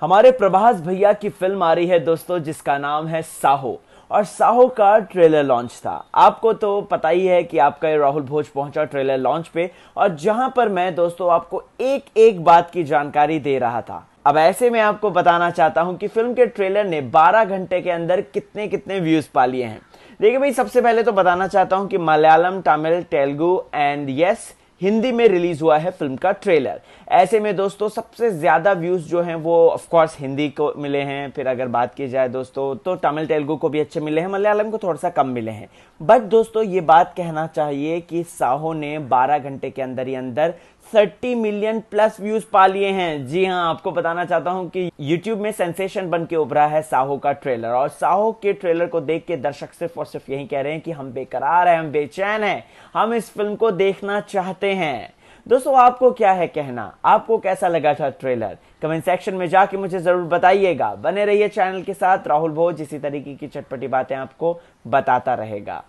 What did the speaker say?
हमारे प्रभास भैया की फिल्म आ रही है दोस्तों जिसका नाम है साहो और साहो का ट्रेलर लॉन्च था आपको तो पता ही है कि आपका राहुल भोज पहुंचा ट्रेलर लॉन्च पे और जहां पर मैं दोस्तों आपको एक एक बात की जानकारी दे रहा था अब ऐसे में आपको बताना चाहता हूं कि फिल्म के ट्रेलर ने 12 घंटे के अंदर कितने कितने व्यूज पा लिए हैं देखिए भाई सबसे पहले तो बताना चाहता हूं कि मलयालम तमिल तेलुगु एंड यस हिंदी में रिलीज हुआ है फिल्म का ट्रेलर ऐसे में दोस्तों सबसे ज्यादा व्यूज जो हैं वो ऑफ कोर्स हिंदी को मिले हैं फिर अगर बात की जाए दोस्तों तो तमिल तेलुगु को भी अच्छे मिले हैं मलयालम को थोड़ा सा कम मिले हैं बट दोस्तों ये बात कहना चाहिए कि साहो ने 12 घंटे के अंदर ही अंदर थर्टी मिलियन प्लस व्यूज पा लिए हैं जी हाँ आपको बताना चाहता हूँ कि YouTube में सेंसेशन बन के उभरा है साहो का ट्रेलर और साहो के ट्रेलर को देख के दर्शक सिर्फ और सिर्फ यही कह रहे हैं कि हम बेकरार हैं हम बेचैन हैं हम इस फिल्म को देखना चाहते हैं दोस्तों आपको क्या है कहना आपको कैसा लगा था ट्रेलर कमेंट सेक्शन में जाके मुझे जरूर बताइएगा बने रहिए चैनल के साथ राहुल भोज इसी तरीके की चटपटी बातें आपको बताता रहेगा